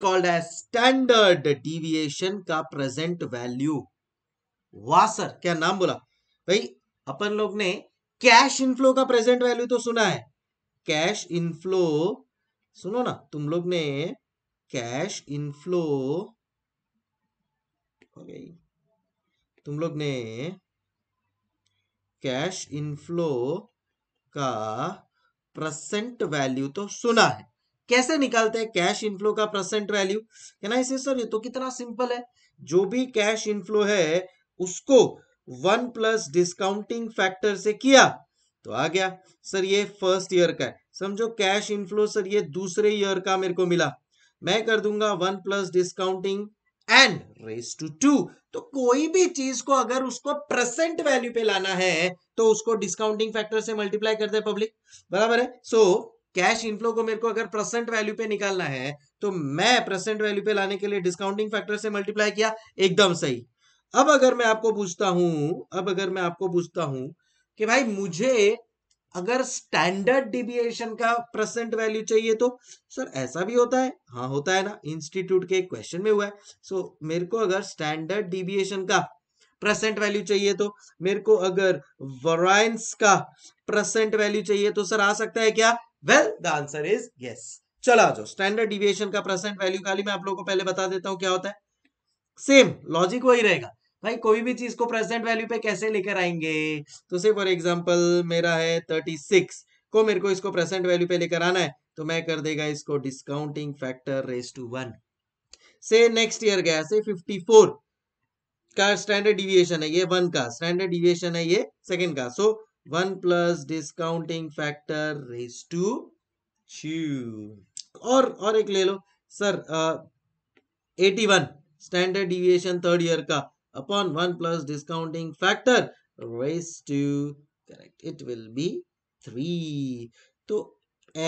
called as standard deviation का present value वाह sir क्या नाम बोला भाई अपन लोग ने कैश इनफ्लो का प्रेजेंट वैल्यू तो सुना है कैश इनफ्लो सुनो ना तुम लोग ने कैश इनफ्लो हो गई तुम लोग ने कैश इनफ्लो का प्रेजेंट वैल्यू तो सुना है कैसे निकालते हैं कैश इनफ्लो का परसेंट वैल्यू कहना इसे सर ये तो कितना सिंपल है जो भी कैश इनफ्लो है उसको वन प्लस डिस्काउंटिंग फैक्टर से किया तो आ गया सर ये फर्स्ट ईयर का है समझो कैश इनफ्लो सर ये दूसरे ईयर का मेरे को मिला मैं कर दूंगा one plus discounting and raise to two तो कोई भी चीज को अगर उसको प्रेजेंट वैल्यू पे लाना है तो उसको डिस्काउंटिंग फैक्टर से मल्टीप्लाई करते हैं पब्लिक बराबर है सो so, कैश इनफ्लो को मेरे को अगर प्रेजेंट वैल्यू पे निकालना है तो मैं प्रेजेंट वैल्यू पे लाने के लिए डिस्काउंटिंग फैक्टर से मल्टीप्लाई किया एकदम सही अब अगर मैं आपको पूछता हूं अब अगर मैं आपको पूछता हूं कि भाई मुझे अगर स्टैंडर्ड डिविएशन का परसेंट वैल्यू चाहिए तो सर ऐसा भी होता है हाँ होता है ना इंस्टीट्यूट के क्वेश्चन में हुआ है सो मेरे को अगर स्टैंडर्ड डिविएशन का परसेंट वैल्यू चाहिए तो मेरे को अगर वराइंस का परसेंट वैल्यू चाहिए तो सर आ सकता है क्या well the answer is yes चला जाओ स्टैंडर्ड डिविएशन का प्रेजेंट वैल्यू खाली मैं आप लोगों को पहले बता देता हूं क्या होता है सेम लॉजिक वही रहेगा भाई कोई भी चीज को प्रेजेंट वैल्यू पे कैसे लेकर आएंगे तो से फॉर एग्जांपल मेरा है थर्टी सिक्स को मेरे को इसको प्रेजेंट वैल्यू पे लेकर आना है तो मैं कर देगा इसको discounting factor raise to one से नेक्स्ट ईयर गया से फिफ्टी फोर का स्टैंडर्ड डिविएशन है ये वन का स्टैंडर्ड डिविएशन है ये सेकेंड का so so, one plus discounting factor raise to two और और एक ले लो sir eighty one standard deviation third year का upon one plus discounting factor raise to correct it will be three तो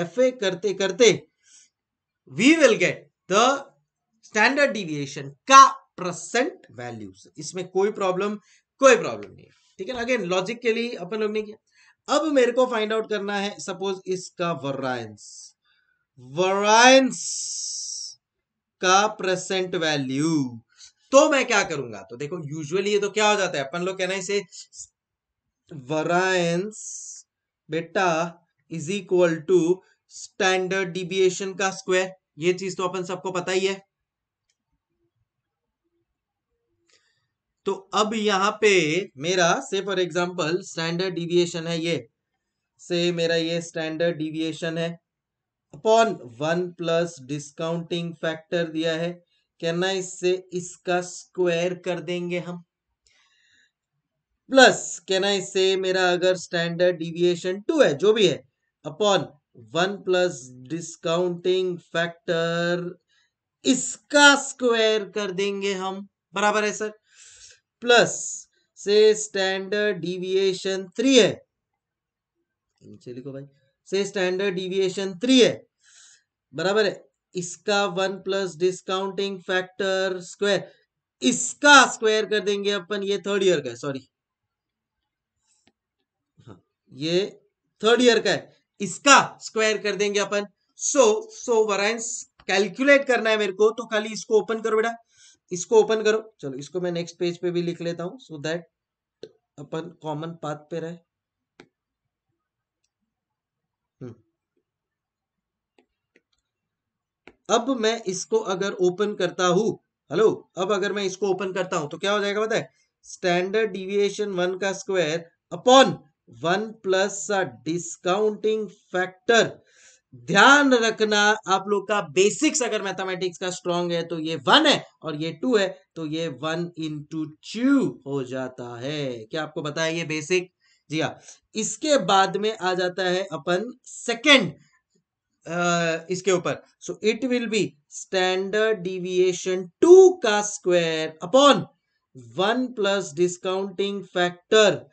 एफ ए करते करते we will get the standard deviation का प्रसेंट वैल्यूज इसमें कोई प्रॉब्लम कोई प्रॉब्लम नहीं ठीक है ना अगेन लॉजिक के लिए अपन लोग ने किया अब मेरे को फाइंड आउट करना है सपोज इसका वरायंस वरायंस का प्रेजेंट वैल्यू तो मैं क्या करूंगा तो देखो यूजुअली ये तो क्या हो जाता है अपन लोग कहना इसे वरायंस बेटा is equal to standard deviation का स्क्वायर ये चीज तो अपन सबको पता ही है तो अब यहाँ पे मेरा से फॉर एग्जाम्पल स्टैंडर्ड डिविएशन है ये से मेरा ये स्टैंडर्ड डिविएशन है upon one plus discounting factor दिया है कहना इससे इसका स्क्वायर कर देंगे हम प्लस कहना इससे मेरा अगर स्टैंडर्ड डिविएशन टू है जो भी है upon one plus discounting factor इसका स्क्वायर कर देंगे हम बराबर है सर प्लस से स्टैंडर्ड डिविएशन थ्री है नीचे लिखो भाई से स्टैंडर्ड डिविएशन थ्री है बराबर है इसका one plus discounting factor square इसका स्क्वायर कर देंगे अपन ये थर्ड ईयर का है सॉरी हाँ ये थर्ड ईयर का है इसका स्क्वायर कर देंगे अपन सो सो वराइंस कैलकुलेट करना है मेरे को तो खाली इसको ओपन करो बेटा इसको ओपन करो चलो इसको मैं नेक्स्ट पेज पे भी लिख लेता हूं सो दैट अपन कॉमन पाथ पे रहे हम्म। अब मैं इसको अगर ओपन करता हूं हेलो अब अगर मैं इसको ओपन करता हूं तो क्या हो जाएगा बताए स्टैंडर्ड डिविएशन वन का square upon one plus discounting factor ध्यान रखना आप लोग का बेसिक्स अगर मैथमेटिक्स का स्ट्रॉन्ग है तो ये वन है और ये टू है तो ये वन इंटू टू हो जाता है क्या आपको पता है ये बेसिक जी हाँ इसके बाद में आ जाता है अपन सेकेंड इसके ऊपर so it will be standard deviation two का square upon one plus discounting factor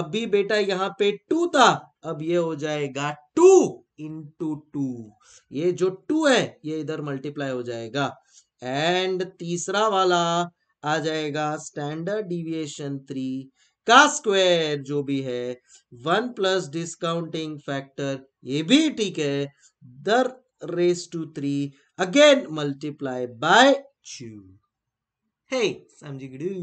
अभी बेटा यहां पे टू था अब ये हो जाएगा टू इंटू टू ये जो टू है ये इधर मल्टीप्लाई हो जाएगा एंड तीसरा वाला आ जाएगा स्टैंडर्ड डिविएशन थ्री का स्क्वायर जो भी है वन प्लस डिस्काउंटिंग फैक्टर ये भी ठीक है दर raise to three again multiply by two hey समझी गए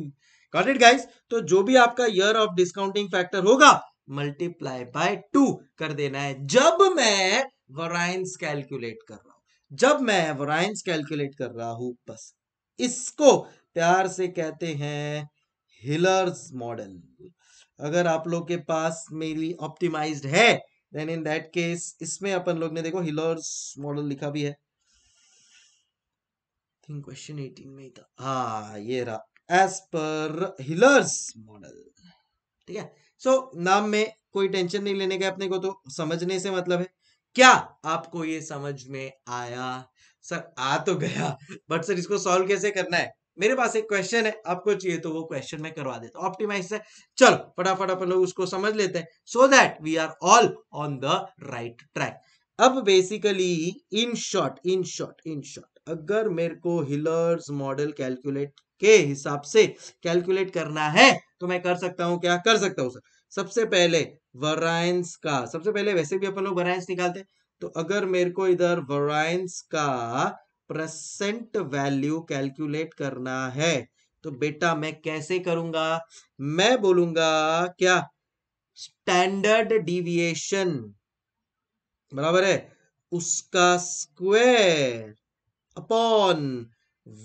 गॉट इट गाइस तो जो भी आपका ईयर ऑफ डिस्काउंटिंग फैक्टर होगा मल्टीप्लाई बाय टू कर देना है जब मैं वराइंस कैलकुलेट कर रहा हूं जब मैं वराइंस कैलकुलेट कर रहा हूं बस इसको प्यार से कहते हैं हिलर्स मॉडल अगर आप लोग के पास मेरी ऑप्टिमाइज्ड है देन इन दैट केस इसमें अपन लोग ने देखो हिलर्स मॉडल लिखा भी है थिंक क्वेश्चन 18 में था हाँ ये रहा एज पर हिलर्स मॉडल ठीक है सो so, नाम में कोई टेंशन नहीं लेने का अपने को तो समझने से मतलब है क्या आपको ये समझ में आया सर आ तो गया बट सर इसको सॉल्व कैसे करना है मेरे पास एक क्वेश्चन है आपको चाहिए तो वो क्वेश्चन में करवा देता हूँ ऑप्टिमाइज से चलो फटाफट अपन लोग उसको समझ लेते हैं so that we are all on the right track अब basically in short in short in short अगर मेरे को हिलर्स मॉडल कैलकुलेट के हिसाब से कैलकुलेट करना है तो मैं कर सकता हूं क्या कर सकता हूं सर सबसे पहले वराइंस का सबसे पहले वैसे भी अपन लोग वराइंस निकालते हैं तो अगर मेरे को इधर वराइंस का प्रसेंट वैल्यू कैलकुलेट करना है तो बेटा मैं कैसे करूंगा मैं बोलूंगा क्या स्टैंडर्ड डिविएशन बराबर है उसका square upon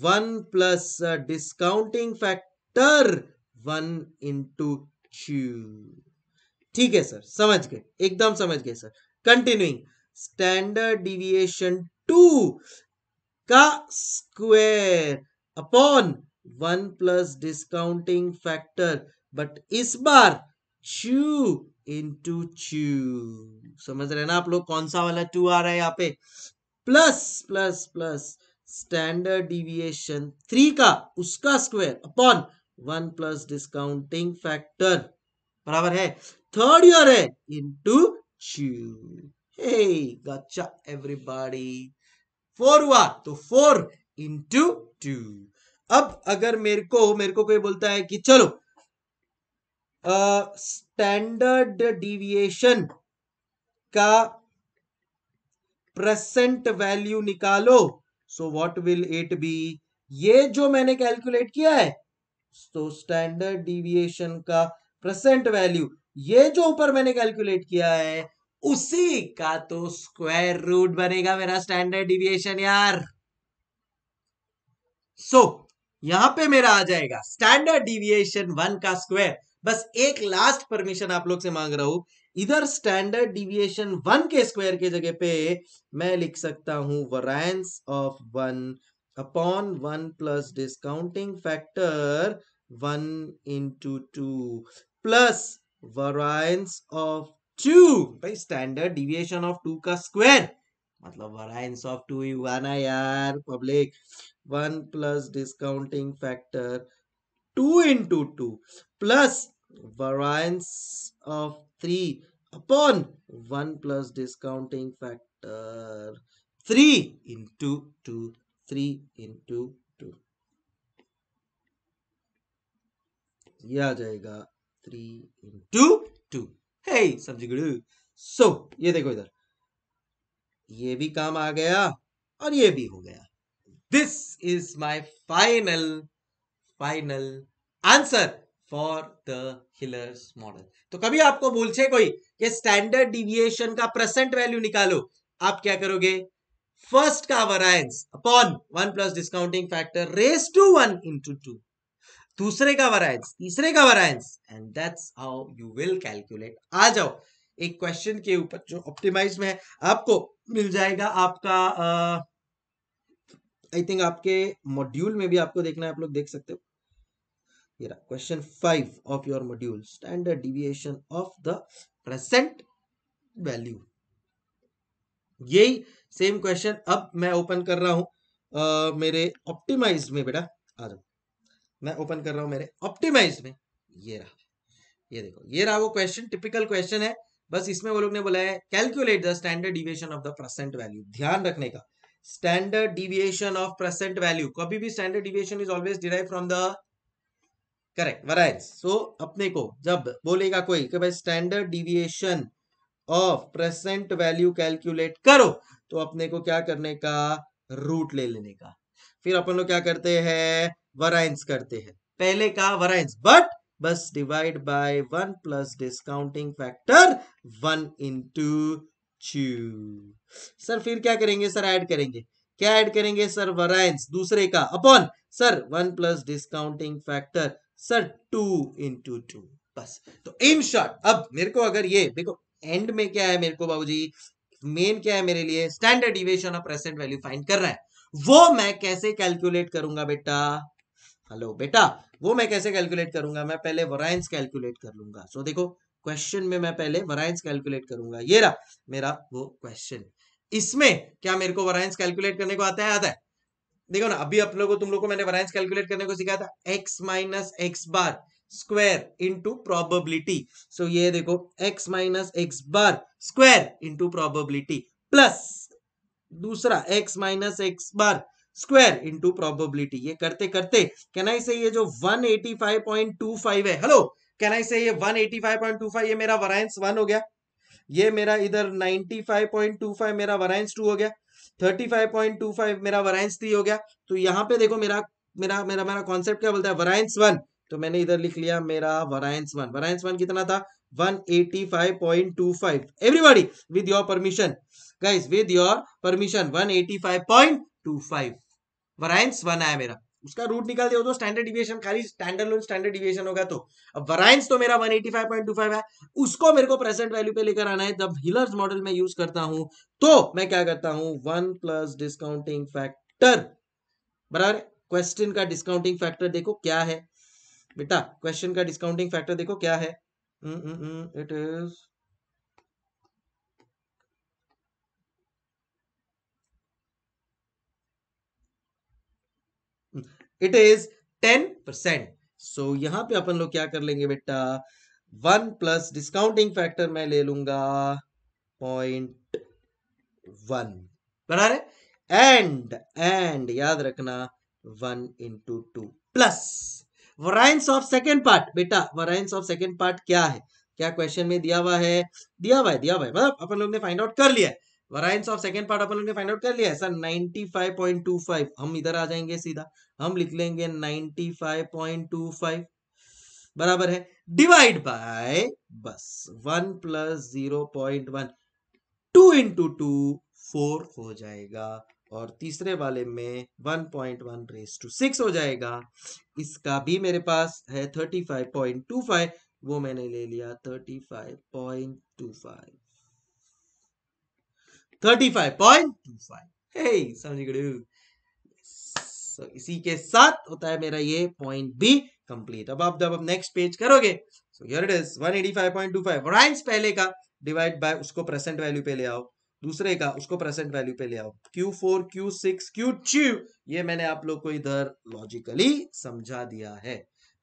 one plus discounting factor one into two ठीक है सर समझ गए एकदम समझ गए sir continuing standard deviation two का square upon one plus discounting factor but इस बार चू इंटू चू समझ रहे ना आप लोग कौन सा वाला टू आ रहा है यहाँ पे plus plus plus standard deviation three का उसका square upon one plus discounting factor बराबर है थर्ड ईयर है into two hey gotcha everybody four हुआ तो फोर इंटू टू अब अगर मेरे को मेरे को कोई बोलता है कि चलो स्टैंडर्ड uh, डिविएशन का प्रेसेंट वैल्यू निकालो so what will it be ये जो मैंने कैलकुलेट किया है तो स्टैंडर्ड डिविएशन का प्रेजेंट वैल्यू ये जो ऊपर मैंने कैलकुलेट किया है उसी का तो स्क्वायर रूट बनेगा मेरा स्टैंडर्ड डिविएशन यार सो so, यहां पे मेरा आ जाएगा स्टैंडर्ड डिविएशन वन का स्क्वायर बस एक लास्ट परमिशन आप लोग से मांग रहा हूं इधर स्टैंडर्ड डिविएशन वन के स्क्वायर के जगह पे मैं लिख सकता हूं variance of one upon one plus discounting factor one into two plus variance of two भाई स्टैंडर्ड डिविएशन ऑफ टू का स्क्वायर मतलब वरायंस ऑफ टू ही हुआ ना यार public one plus discounting factor two into two plus variance of three upon one plus discounting factor three into two three into two यह आ जाएगा three into to है समझ गुड़ सो ये देखो इधर ये भी काम आ गया और ये भी हो गया this is my final final answer for the Hillier's model तो कभी आपको बोलचे कोई कि स्टैंडर्ड डिविएशन का परसेंट वैल्यू निकालो आप क्या करोगे फर्स्ट का variance upon one plus discounting factor raise to one into two दूसरे का वरायंस तीसरे का variance and that's how you will calculate आ जाओ एक क्वेश्चन के ऊपर जो ऑप्टिमाइज में है आपको मिल जाएगा आपका आई uh, थिंक आपके मॉड्यूल में भी आपको देखना है आप लोग देख सकते हो ये रहा question five of your module standard deviation of the present value यही सेम क्वेश्चन अब मैं ओपन कर रहा हूं uh, मेरे ऑप्टिमाइज में बेटा आ जाओ मैं ओपन कर रहा हूं मेरे ऑप्टिमाइज में ये रहा ये देखो ये रहा वो क्वेश्चन टिपिकल क्वेश्चन है बस इसमें वो लोग ने बोला है calculate the standard deviation of the present value ध्यान रखने का standard deviation of present value कभी भी standard deviation is always derive from the correct variance so अपने को जब बोलेगा कोई कि भाई standard deviation of present value calculate करो तो अपने को क्या करने का रूट ले लेने का फिर अपन लोग क्या करते हैं वराइंस करते हैं पहले का वराइंस बट बस divide by one plus discounting factor one into sir फिर क्या करेंगे सर ऐड करेंगे क्या ऐड करेंगे सर वराइंस दूसरे का upon sir one plus discounting factor sir two into two बस तो इन शॉर्ट अब मेरे को अगर ये देखो एंड में क्या है मेरे को बाबूजी मेन क्या है मेरे लिए standard deviation of present value find कर रहा है वो मैं कैसे कैलकुलेट करूंगा बेटा हेलो बेटा वो मैं कैसे कैलकुलेट करूंगा मैं पहले वराइंस कैलकुलेट कर लूंगा सो so, देखो क्वेश्चन में मैं पहले वराइंस कैलकुलेट करूंगा ये रहा मेरा वो क्वेश्चन इसमें क्या मेरे को वराइंस कैलकुलेट करने को आता है आता है देखो ना अभी आप लोगों तुम लोगों को मैंने वराइंस कैलकुलेट करने को सिखाया था x minus X bar square into probability so ये देखो x minus X bar square into probability plus दूसरा x minus X bar square into probability ये करते करते कैन आई से ये जो 185.25 है हेलो कैन आई से ये 185.25 ये मेरा वराइंस वन हो गया ये मेरा इधर 95.25 मेरा वराइंस टू हो गया 35.25 मेरा वराइंस थ्री हो गया तो यहाँ पे देखो मेरा मेरा मेरा मेरा कॉन्सेप्ट क्या बोलता है वराइंस वन तो मैंने इधर लिख लिया मेरा वराइंस वन वराइंस वन कितना था 185.25 everybody with your permission guys with your permission 185.25 variance one आया मेरा उसका रूट निकाल दिया तो स्टैंडर्ड डिविएशन खाली स्टैंडर्ड लोन स्टैंडर्ड डिविएशन होगा तो अब वराइंस तो मेरा 185.25 है उसको मेरे को प्रेजेंट वैल्यू पे लेकर आना है जब हिलर्स मॉडल में यूज करता हूं तो मैं क्या करता हूं वन प्लस डिस्काउंटिंग फैक्टर बराबर क्वेश्चन का डिस्काउंटिंग फैक्टर देखो क्या है बेटा क्वेश्चन का डिस्काउंटिंग फैक्टर देखो क्या है it hmm, is hmm, hmm, it is ten percent so यहां पे अपन लोग क्या कर लेंगे बेटा वन प्लस डिस्काउंटिंग फैक्टर मैं ले लूंगा पॉइंट वन बराबर एंड एंड याद रखना one into two plus variance of second part बेटा वराइंस ऑफ सेकेंड पार्ट क्या है क्या क्वेश्चन में दिया हुआ है दिया हुआ है दिया हुआ है मतलब अपन लोग ने फाइंड आउट कर लिया है वराइंस ऑफ सेकेंड पार्ट अपन ने फाइंड आउट कर लिया सर 95.25 हम इधर आ जाएंगे सीधा हम लिख लेंगे 95.25 बराबर है डिवाइड बाय बस one plus zero point one two into two four हो जाएगा और तीसरे वाले में 1.1 point one raise to six हो जाएगा इसका भी मेरे पास है 35.25 वो मैंने ले लिया 35.25 35.25 समझ गए so, इसी के साथ होता है मेरा ये पॉइंट बी कंप्लीट अब आप जब नेक्स्ट पेज करोगे सो हियर इट इज 185.25 पहले का डिवाइड बाय उसको प्रेजेंट वैल्यू पे ले आओ दूसरे का उसको प्रेजेंट वैल्यू पे ले आओ Q4 Q6 Q2 ये मैंने आप लोग को इधर लॉजिकली समझा दिया है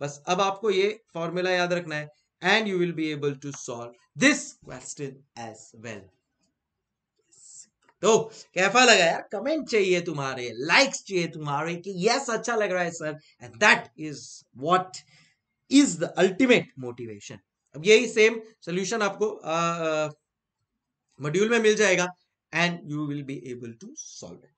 बस अब आपको ये फॉर्मूला याद रखना है and you will be able to solve this question as well तो कैफा लगा यार कमेंट चाहिए तुम्हारे लाइक्स चाहिए तुम्हारे कि यस अच्छा लग रहा है sir and that is what is the ultimate motivation अब यही सेम सोल्यूशन आपको मॉड्यूल uh, uh, में मिल जाएगा and you will be able to solve it